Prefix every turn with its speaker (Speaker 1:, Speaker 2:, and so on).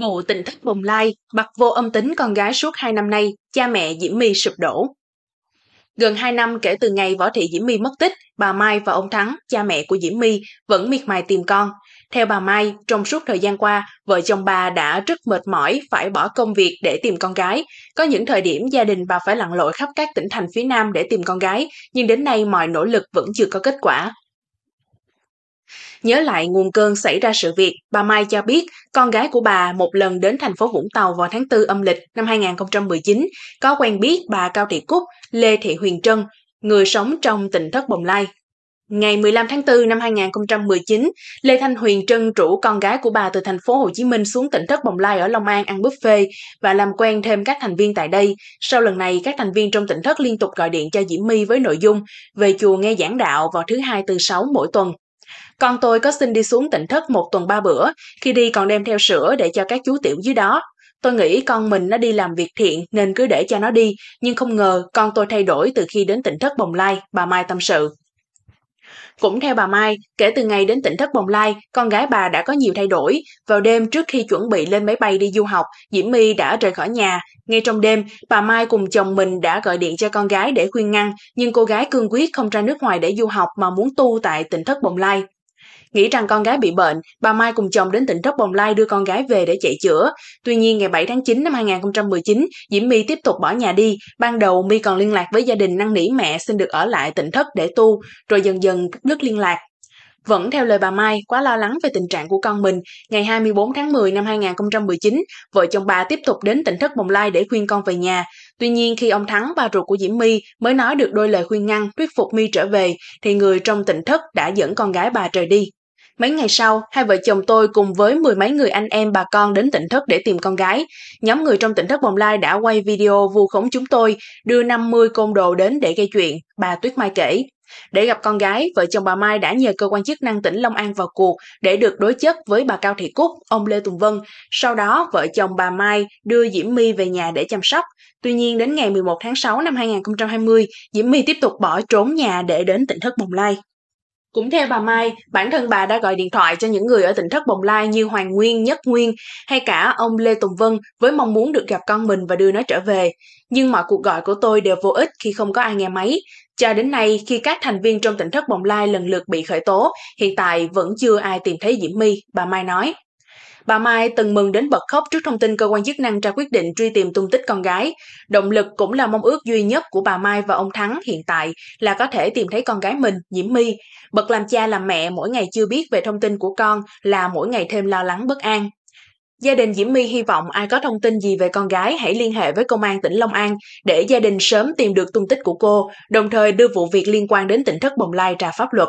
Speaker 1: Vụ tình thất bồng lai, bật vô âm tính con gái suốt 2 năm nay, cha mẹ Diễm My sụp đổ. Gần 2 năm kể từ ngày Võ Thị Diễm My mất tích, bà Mai và ông Thắng, cha mẹ của Diễm My, vẫn miệt mài tìm con. Theo bà Mai, trong suốt thời gian qua, vợ chồng bà đã rất mệt mỏi phải bỏ công việc để tìm con gái. Có những thời điểm gia đình bà phải lặn lội khắp các tỉnh thành phía Nam để tìm con gái, nhưng đến nay mọi nỗ lực vẫn chưa có kết quả. Nhớ lại nguồn cơn xảy ra sự việc, bà Mai cho biết con gái của bà một lần đến thành phố Vũng Tàu vào tháng 4 âm lịch năm 2019, có quen biết bà Cao Thị Cúc, Lê Thị Huyền Trân, người sống trong tỉnh thất Bồng Lai. Ngày 15 tháng 4 năm 2019, Lê Thanh Huyền Trân rủ con gái của bà từ thành phố Hồ Chí Minh xuống tỉnh Thất Bồng Lai ở Long An ăn buffet và làm quen thêm các thành viên tại đây. Sau lần này, các thành viên trong tỉnh Thất liên tục gọi điện cho Diễm My với nội dung về chùa nghe giảng đạo vào thứ hai từ 6 mỗi tuần. Con tôi có xin đi xuống tỉnh thất một tuần ba bữa, khi đi còn đem theo sữa để cho các chú tiểu dưới đó. Tôi nghĩ con mình nó đi làm việc thiện nên cứ để cho nó đi, nhưng không ngờ con tôi thay đổi từ khi đến tỉnh thất Bồng Lai, bà Mai tâm sự. Cũng theo bà Mai, kể từ ngày đến tỉnh Thất Bồng Lai, con gái bà đã có nhiều thay đổi. Vào đêm trước khi chuẩn bị lên máy bay đi du học, Diễm My đã rời khỏi nhà. Ngay trong đêm, bà Mai cùng chồng mình đã gọi điện cho con gái để khuyên ngăn, nhưng cô gái cương quyết không ra nước ngoài để du học mà muốn tu tại tỉnh Thất Bồng Lai. Nghĩ rằng con gái bị bệnh, bà Mai cùng chồng đến tỉnh Thất Bồng Lai đưa con gái về để chạy chữa. Tuy nhiên ngày 7 tháng 9 năm 2019, Diễm My tiếp tục bỏ nhà đi. Ban đầu My còn liên lạc với gia đình năn nỉ mẹ xin được ở lại tỉnh Thất để tu, rồi dần dần đứt liên lạc. Vẫn theo lời bà Mai, quá lo lắng về tình trạng của con mình, ngày 24 tháng 10 năm 2019, vợ chồng bà tiếp tục đến tỉnh thất Bồng Lai để khuyên con về nhà. Tuy nhiên khi ông Thắng, bà ruột của Diễm My mới nói được đôi lời khuyên ngăn thuyết phục My trở về, thì người trong tỉnh thất đã dẫn con gái bà trời đi. Mấy ngày sau, hai vợ chồng tôi cùng với mười mấy người anh em bà con đến tỉnh thất để tìm con gái. Nhóm người trong tỉnh thất Bồng Lai đã quay video vu khống chúng tôi, đưa 50 côn đồ đến để gây chuyện, bà Tuyết Mai kể. Để gặp con gái, vợ chồng bà Mai đã nhờ cơ quan chức năng tỉnh Long An vào cuộc để được đối chất với bà Cao Thị Cúc, ông Lê Tùng Vân. Sau đó, vợ chồng bà Mai đưa Diễm My về nhà để chăm sóc. Tuy nhiên, đến ngày 11 tháng 6 năm 2020, Diễm My tiếp tục bỏ trốn nhà để đến tỉnh thất Bồng Lai. Cũng theo bà Mai, bản thân bà đã gọi điện thoại cho những người ở tỉnh thất Bồng Lai như Hoàng Nguyên, Nhất Nguyên hay cả ông Lê Tùng Vân với mong muốn được gặp con mình và đưa nó trở về. Nhưng mọi cuộc gọi của tôi đều vô ích khi không có ai nghe máy. Cho đến nay, khi các thành viên trong tỉnh thất Bồng Lai lần lượt bị khởi tố, hiện tại vẫn chưa ai tìm thấy Diễm My, bà Mai nói. Bà Mai từng mừng đến bật khóc trước thông tin cơ quan chức năng ra quyết định truy tìm tung tích con gái. Động lực cũng là mong ước duy nhất của bà Mai và ông Thắng hiện tại là có thể tìm thấy con gái mình, Diễm My. bật làm cha làm mẹ mỗi ngày chưa biết về thông tin của con là mỗi ngày thêm lo lắng bất an. Gia đình Diễm My hy vọng ai có thông tin gì về con gái hãy liên hệ với công an tỉnh Long An để gia đình sớm tìm được tung tích của cô, đồng thời đưa vụ việc liên quan đến tỉnh thất Bồng Lai ra pháp luật.